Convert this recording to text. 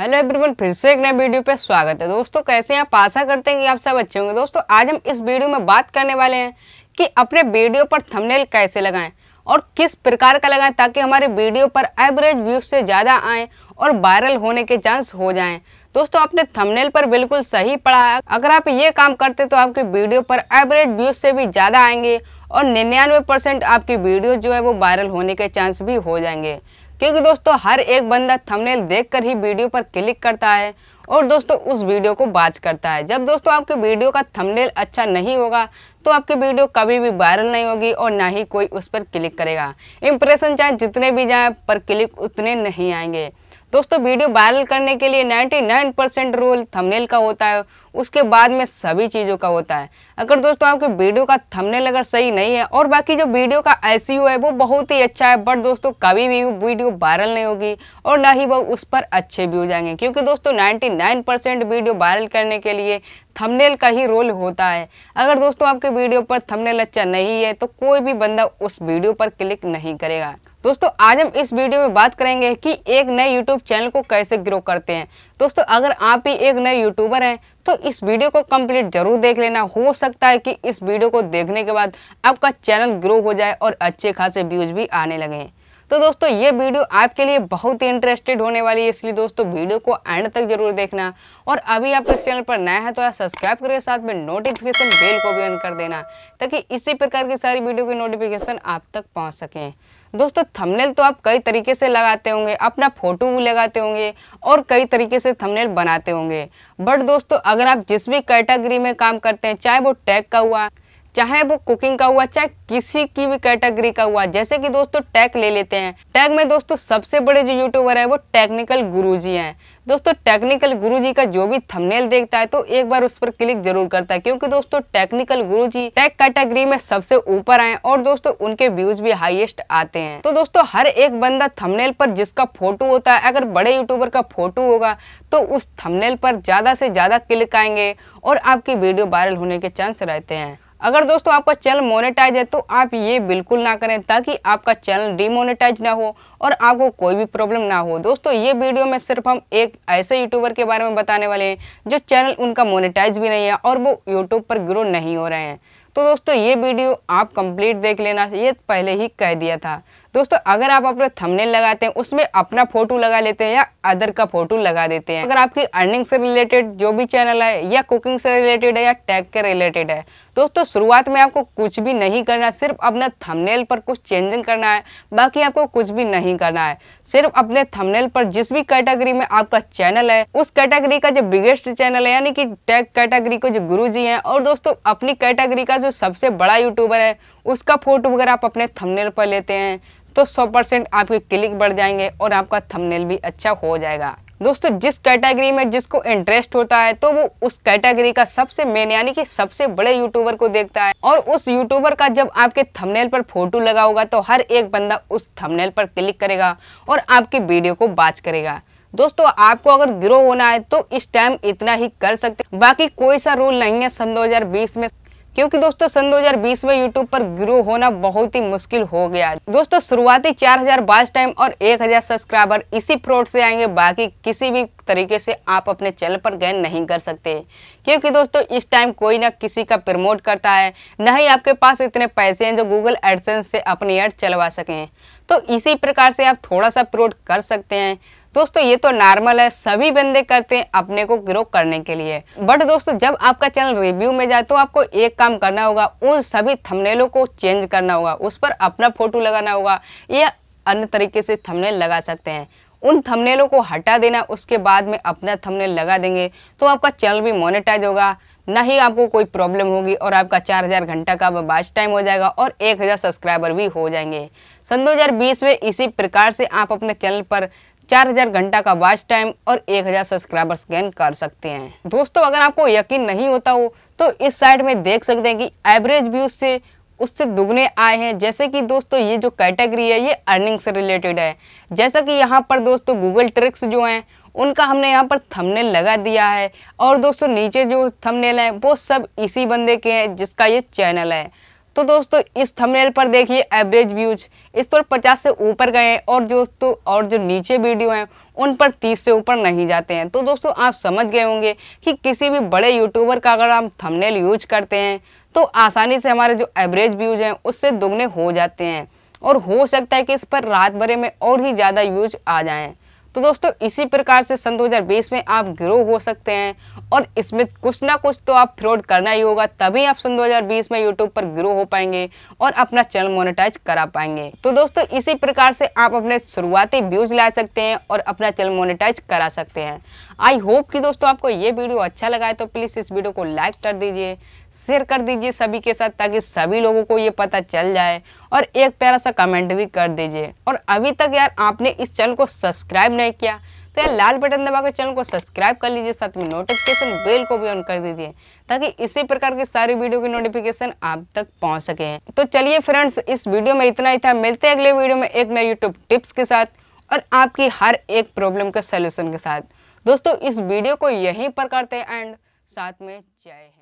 hello everyone फिर से एक नए वीडियो पे स्वागत है दोस्तों कैसे हैं आप आशा करते हैं कि आप सब अच्छे होंगे दोस्तों आज हम इस वीडियो में बात करने वाले हैं कि अपने वीडियो पर थंबनेल कैसे लगाएं और किस प्रकार का लगाएं ताकि हमारे वीडियो पर एवरेज व्यूज से ज़्यादा आएँ और वायरल होने के चांस हो जाएँ दोस्तों आपने थमनेल पर बिल्कुल सही पढ़ा है अगर आप ये काम करते तो आपकी वीडियो पर एवरेज व्यूज से भी ज़्यादा आएंगे और निन्यानवे परसेंट आपकी वीडियो जो है वो वायरल होने के चांस भी हो जाएंगे क्योंकि दोस्तों हर एक बंदा थंबनेल देखकर ही वीडियो पर क्लिक करता है और दोस्तों उस वीडियो को बाज करता है जब दोस्तों आपके वीडियो का थंबनेल अच्छा नहीं होगा तो आपकी वीडियो कभी भी वायरल नहीं होगी और ना ही कोई उस पर क्लिक करेगा इंप्रेशन चाहे जितने भी जाए पर क्लिक उतने नहीं आएंगे दोस्तों वीडियो वायरल करने के लिए 99 परसेंट रोल थंबनेल का होता है उसके बाद में सभी चीज़ों का होता है अगर दोस्तों आपके वीडियो का थंबनेल अगर सही नहीं है और बाकी जो वीडियो का एस है वो बहुत ही अच्छा है बट दोस्तों कभी भी वीडियो वायरल नहीं होगी और ना ही वो उस पर अच्छे भी हो जाएंगे क्योंकि दोस्तों 99 परसेंट वीडियो वायरल करने के लिए थंबनेल का ही रोल होता है अगर दोस्तों आपके वीडियो पर थमनेल अच्छा नहीं है तो कोई भी बंदा उस वीडियो पर क्लिक नहीं करेगा दोस्तों आज हम इस वीडियो में बात करेंगे कि एक नए यूट्यूब चैनल को कैसे ग्रो करते हैं दोस्तों अगर आप ही एक नए यूट्यूबर हैं तो इस वीडियो को कंप्लीट जरूर देख लेना हो सकता है कि इस वीडियो को देखने के बाद आपका चैनल ग्रो हो जाए और अच्छे खासे व्यूज भी आने लगे तो दोस्तों ये वीडियो आपके लिए बहुत ही इंटरेस्टेड होने वाली है इसलिए दोस्तों वीडियो को एंड तक जरूर देखना और अभी आप इस चैनल पर नया है तो सब्सक्राइब करके साथ में नोटिफिकेशन बेल को भी ऑन कर देना ताकि इसी प्रकार की सारी वीडियो की नोटिफिकेशन आप तक पहुँच सकें दोस्तों थंबनेल तो आप कई तरीके से लगाते होंगे अपना फोटो भी लगाते होंगे और कई तरीके से थंबनेल बनाते होंगे बट दोस्तों अगर आप जिस भी कैटेगरी में काम करते हैं चाहे वो टैग का हुआ चाहे वो कुकिंग का हुआ चाहे किसी की भी कैटेगरी का हुआ जैसे कि दोस्तों टैग ले लेते हैं टैग में दोस्तों सबसे बड़े जो यूट्यूबर है वो टेक्निकल गुरुजी हैं दोस्तों टेक्निकल गुरुजी का जो भी थंबनेल देखता है तो एक बार उस पर क्लिक जरूर करता है क्योंकि दोस्तों टेक्निकल जी टैग कैटेगरी में सबसे ऊपर आए और दोस्तों उनके व्यूज भी हाइएस्ट आते हैं तो दोस्तों हर एक बंदा थमनेल पर जिसका फोटो होता है अगर बड़े यूट्यूबर का फोटो होगा तो उस थमनेल पर ज्यादा से ज्यादा क्लिक आएंगे और आपकी वीडियो वायरल होने के चांस रहते हैं अगर दोस्तों आपका चैनल मोनेटाइज है तो आप ये बिल्कुल ना करें ताकि आपका चैनल डीमोनेटाइज ना हो और आपको कोई भी प्रॉब्लम ना हो दोस्तों ये वीडियो में सिर्फ हम एक ऐसे यूट्यूबर के बारे में बताने वाले हैं जो चैनल उनका मोनेटाइज भी नहीं है और वो यूट्यूब पर ग्रो नहीं हो रहे हैं तो दोस्तों ये वीडियो आप कंप्लीट देख लेना ये पहले ही कह दिया था दोस्तों अगर आप अपना थंबनेल लगाते हैं उसमें अपना फोटो लगा लेते हैं या अदर का फोटो लगा देते हैं अगर आपकी अर्निंग से रिलेटेड जो भी चैनल है या कुकिंग से रिलेटेड है या टैग के रिलेटेड है दोस्तों शुरुआत में आपको कुछ भी नहीं करना सिर्फ अपना थंबनेल पर कुछ चेंजिंग करना है बाकी आपको कुछ भी नहीं करना है सिर्फ अपने थंबनेल पर जिस भी कैटेगरी में आपका चैनल है उस कैटेगरी का जो बिगेस्ट चैनल है यानी कि टैग कैटेगरी को जो गुरु जी हैं और दोस्तों अपनी कैटेगरी का जो सबसे बड़ा यूट्यूबर है उसका फोटो अगर आप अपने थंबनेल पर लेते हैं तो 100% परसेंट आपके क्लिक बढ़ जाएंगे और आपका थंबनेल भी अच्छा हो जाएगा दोस्तों जिस कैटेगरी में जिसको इंटरेस्ट होता है तो वो उस कैटेगरी का सबसे मेन यानी कि सबसे बड़े यूट्यूबर को देखता है और उस यूट्यूबर का जब आपके थंबनेल पर फोटो लगा होगा तो हर एक बंदा उस थंबनेल पर क्लिक करेगा और आपकी वीडियो को बाच करेगा दोस्तों आपको अगर ग्रो होना है तो इस टाइम इतना ही कर सकते बाकी कोई सा रूल नहीं है सन दो में क्योंकि दोस्तों सन 2020 में यूट्यूब पर ग्रो होना बहुत ही मुश्किल हो गया दोस्तों शुरुआती 4000 हजार टाइम और 1000 सब्सक्राइबर इसी फ्रॉड से आएंगे बाकी किसी भी तरीके से आप अपने चैनल पर गैन नहीं कर सकते क्योंकि दोस्तों इस टाइम कोई ना किसी का प्रमोट करता है न ही आपके पास इतने पैसे हैं जो गूगल एडसेंस से अपनी एड चलवा सकें तो इसी प्रकार से आप थोड़ा सा प्रोड कर सकते हैं दोस्तों ये तो नॉर्मल है सभी बंदे करते हैं अपने को ग्रो करने के लिए बट दोस्तों जब आपका चैनल रिव्यू में जाए तो आपको एक काम करना होगा उन सभी थमनेलों को चेंज करना होगा उस पर अपना फोटो लगाना होगा या अन्य तरीके से थमनेल लगा सकते हैं उन थमनेलों को हटा देना उसके बाद में अपना थमनेल लगा देंगे तो आपका चैनल भी मोनिटाइज होगा ना ही आपको कोई प्रॉब्लम होगी और आपका 4000 घंटा का बाज टाइम हो जाएगा और 1000 सब्सक्राइबर भी हो जाएंगे सन 2020 में इसी प्रकार से आप अपने चैनल पर 4000 घंटा का वॉच टाइम और 1000 सब्सक्राइबर्स गेन कर सकते हैं दोस्तों अगर आपको यकीन नहीं होता हो तो इस साइट में देख सकते हैं कि एवरेज व्यूज से उससे दुगने आए हैं जैसे कि दोस्तों ये जो कैटेगरी है ये अर्निंग से रिलेटेड है जैसा कि यहाँ पर दोस्तों गूगल ट्रिक्स जो हैं उनका हमने यहाँ पर थंबनेल लगा दिया है और दोस्तों नीचे जो थंबनेल है वो सब इसी बंदे के हैं जिसका ये चैनल है तो दोस्तों इस थंबनेल पर देखिए एवरेज व्यूज इस तो पर 50 से ऊपर गए हैं और दोस्तों और जो नीचे वीडियो हैं उन पर 30 से ऊपर नहीं जाते हैं तो दोस्तों आप समझ गए होंगे कि किसी भी बड़े यूट्यूबर का अगर हम थंबनेल यूज करते हैं तो आसानी से हमारे जो एवरेज व्यूज हैं उससे दोगुने हो जाते हैं और हो सकता है कि इस पर रात भरे में और ही ज़्यादा व्यूज आ जाएँ तो दोस्तों इसी प्रकार से सन 2020 में आप ग्रो हो सकते हैं और इसमें कुछ ना कुछ तो आप फ्रॉड करना ही होगा तभी आप सन 2020 में यूट्यूब पर ग्रो हो पाएंगे और अपना चैनल मोनेटाइज करा पाएंगे तो दोस्तों इसी प्रकार से आप अपने शुरुआती व्यूज ला सकते हैं और अपना चैनल मोनेटाइज करा सकते हैं आई होप कि दोस्तों आपको ये वीडियो अच्छा लगा है तो प्लीज़ इस वीडियो को लाइक कर दीजिए शेयर कर दीजिए सभी के साथ ताकि सभी लोगों को ये पता चल जाए और एक प्यारा सा कमेंट भी कर दीजिए और अभी तक यार आपने इस चैनल को सब्सक्राइब नहीं किया तो यार लाल बटन दबाकर चैनल को सब्सक्राइब कर लीजिए साथ में नोटिफिकेशन बेल को भी ऑन कर दीजिए ताकि इसी प्रकार की सारी वीडियो की नोटिफिकेशन आप तक पहुंच सके तो चलिए फ्रेंड्स इस वीडियो में इतना ही था मिलते हैं अगले वीडियो में एक नए यूट्यूब टिप्स के साथ और आपकी हर एक प्रॉब्लम के सोल्यूशन के साथ दोस्तों इस वीडियो को यहीं पर करते हैं एंड साथ में जय